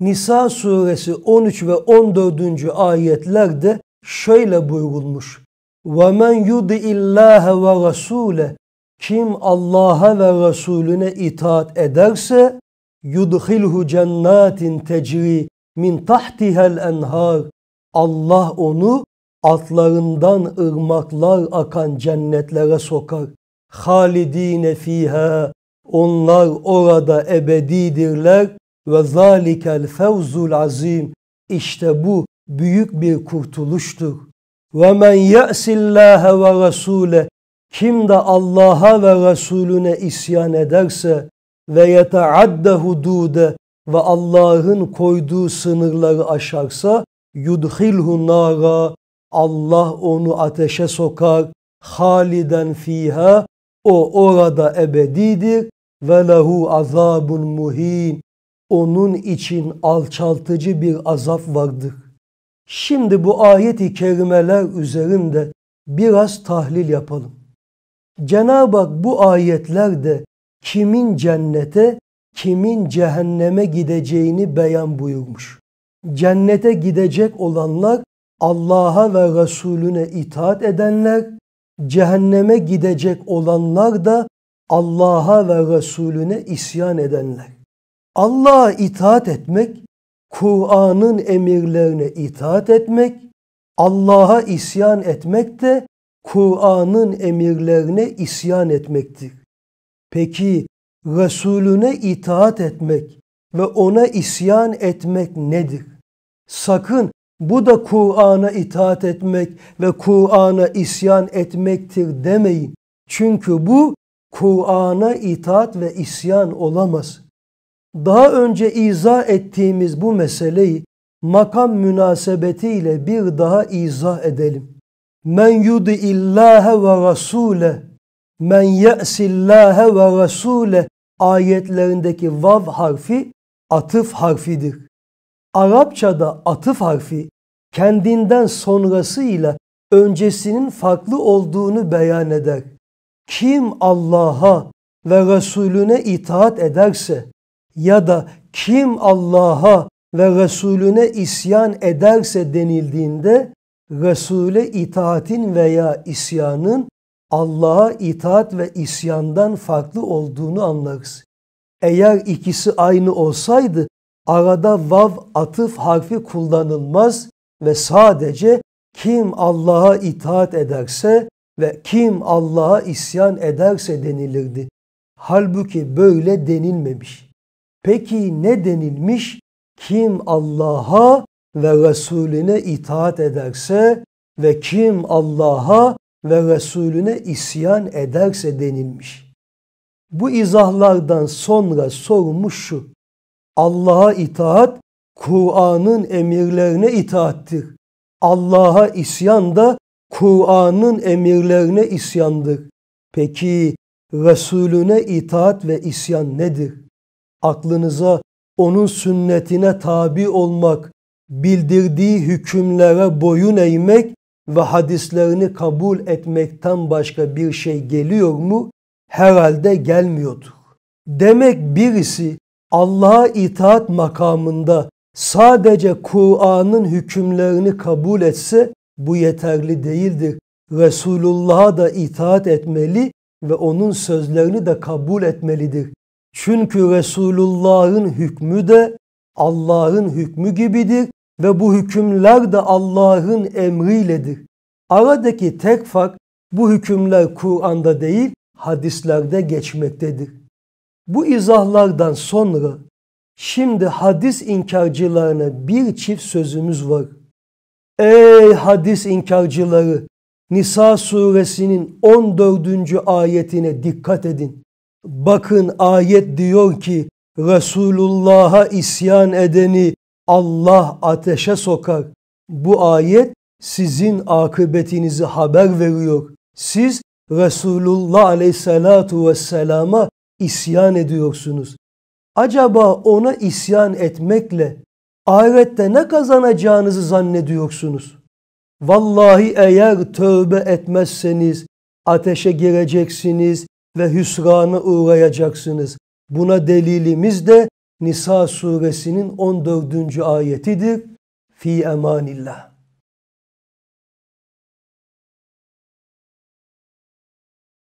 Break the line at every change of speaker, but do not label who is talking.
Nisa suresi 13 ve 14. ayetlerde şöyle buyurulmuş. وَمَنْ يُدِئِ اللّٰهَ وَرَسُولَهِ Kim Allah'a ve Resulüne itaat ederse yudhilhu cennatin tecri min tahtihel enhar Allah onu altlarından ırmaklar akan cennetlere sokar. Halidine fiha onlar orada ebedidirler ve zalikel fevzul azim. işte bu büyük bir kurtuluştur. Ve men ye'sillâhe ve rasûle. Kim de Allah'a ve Resulüne isyan ederse ve yeteadde hudude ve Allah'ın koyduğu sınırları aşarsa yudhilhu nara Allah onu ateşe sokar haliden fiha o orada ebedidir ve lehu azabun muhin onun için alçaltıcı bir azap vardır. Şimdi bu ayet-i kerimeler üzerinde biraz tahlil yapalım. Cenab-ı Hak bu ayetlerde kimin cennete, kimin cehenneme gideceğini beyan buyurmuş. Cennete gidecek olanlar Allah'a ve Resulüne itaat edenler, cehenneme gidecek olanlar da Allah'a ve Resulüne isyan edenler. Allah'a itaat etmek, Kur'an'ın emirlerine itaat etmek, Allah'a isyan etmek de Kur'an'ın emirlerine isyan etmektir. Peki Resulüne itaat etmek ve ona isyan etmek nedir? Sakın bu da Kur'an'a itaat etmek ve Kur'an'a isyan etmektir demeyin. Çünkü bu Kur'an'a itaat ve isyan olamaz daha önce izah ettiğimiz bu meseleyi makam münasebetiyle bir daha izah edelim. Men yudi illahe ve rasule men ye'sillâhe ve rasule ayetlerindeki vav harfi atıf harfidir. Arapçada atıf harfi kendinden sonrasıyla öncesinin farklı olduğunu beyan eder. Kim Allah'a ve Resulüne itaat ederse ya da kim Allah'a ve Resulüne isyan ederse denildiğinde Resul'e itaatin veya isyanın Allah'a itaat ve isyandan farklı olduğunu anlarız. Eğer ikisi aynı olsaydı arada vav atıf harfi kullanılmaz ve sadece kim Allah'a itaat ederse ve kim Allah'a isyan ederse denilirdi. Halbuki böyle denilmemiş. Peki ne denilmiş? Kim Allah'a ve Resulüne itaat ederse ve kim Allah'a ve Resulüne isyan ederse denilmiş. Bu izahlardan sonra sormuş şu. Allah'a itaat Kur'an'ın emirlerine itaattir. Allah'a isyan da Kur'an'ın emirlerine isyandır. Peki Resulüne itaat ve isyan nedir? aklınıza onun sünnetine tabi olmak, bildirdiği hükümlere boyun eğmek ve hadislerini kabul etmekten başka bir şey geliyor mu? Herhalde gelmiyordur. Demek birisi Allah'a itaat makamında sadece Kur'an'ın hükümlerini kabul etse bu yeterli değildir. Resulullah'a da itaat etmeli ve onun sözlerini de kabul etmelidir. Çünkü Resulullah'ın hükmü de Allah'ın hükmü gibidir ve bu hükümler de Allah'ın emriyledir. Aradaki tek fark bu hükümler Kur'an'da değil hadislerde geçmektedir. Bu izahlardan sonra şimdi hadis inkarcılarına bir çift sözümüz var. Ey hadis inkarcıları! Nisa suresinin 14. ayetine dikkat edin. Bakın ayet diyor ki Resulullah'a isyan edeni Allah ateşe sokar. Bu ayet sizin akıbetinizi haber veriyor. Siz Resulullah aleyhissalatu vesselama isyan ediyorsunuz. Acaba ona isyan etmekle ahirette ne kazanacağınızı zannediyorsunuz? Vallahi eğer tövbe etmezseniz ateşe gireceksiniz, ve hüsrana uğrayacaksınız. Buna delilimiz de Nisa suresinin 14. ayetidir. Fi emanillah.